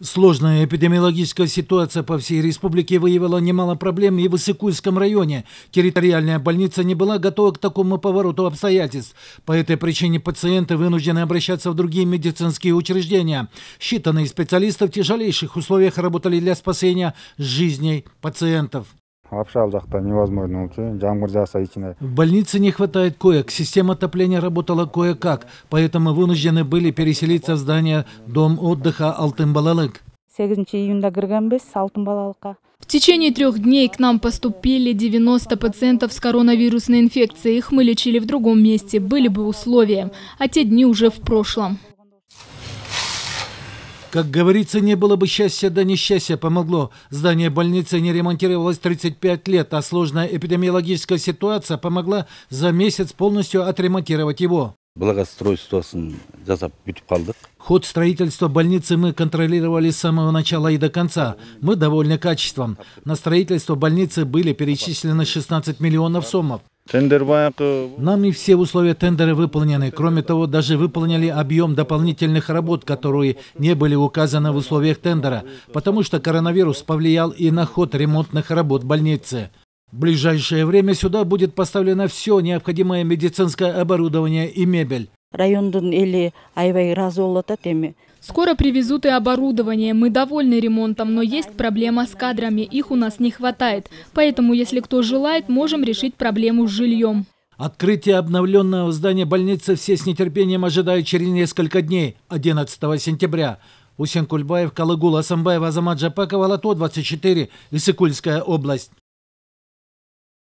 Сложная эпидемиологическая ситуация по всей республике выявила немало проблем и в Иссыкульском районе. Территориальная больница не была готова к такому повороту обстоятельств. По этой причине пациенты вынуждены обращаться в другие медицинские учреждения. Считанные специалисты в тяжелейших условиях работали для спасения жизней пациентов в больнице не хватает коек система отопления работала кое как поэтому вынуждены были переселиться в здание дом отдыха алтын в течение трех дней к нам поступили 90 пациентов с коронавирусной инфекцией. Их мы лечили в другом месте, были бы условия. А те дни уже в прошлом. Как говорится, не было бы счастья, да несчастье помогло. Здание больницы не ремонтировалось 35 лет, а сложная эпидемиологическая ситуация помогла за месяц полностью отремонтировать его благоустройствосын жасап бүтіп қалдық Ход строительства больницы мы контролировали с самого начала и до конца. Мы довольны качеством. На строительство больницы были перечислены 16 миллионов сомов. нам и все условия тендера выполнены. Кроме того, даже выполнили объем дополнительных работ, которые не были указаны в условиях тендера, потому что коронавирус повлиял и на ход ремонтных работ больницы. В ближайшее время сюда будет поставлено все необходимое медицинское оборудование и мебель. Скоро привезут и оборудование. Мы довольны ремонтом, но есть проблема с кадрами. Их у нас не хватает. Поэтому, если кто желает, можем решить проблему с жильем. Открытие обновленного здания больницы все с нетерпением ожидают через несколько дней, 11 сентября. Усен Кульбаев, Калыгул, Асамбаев, Азамат Жапаков, Алато, 24, Исыкульская область.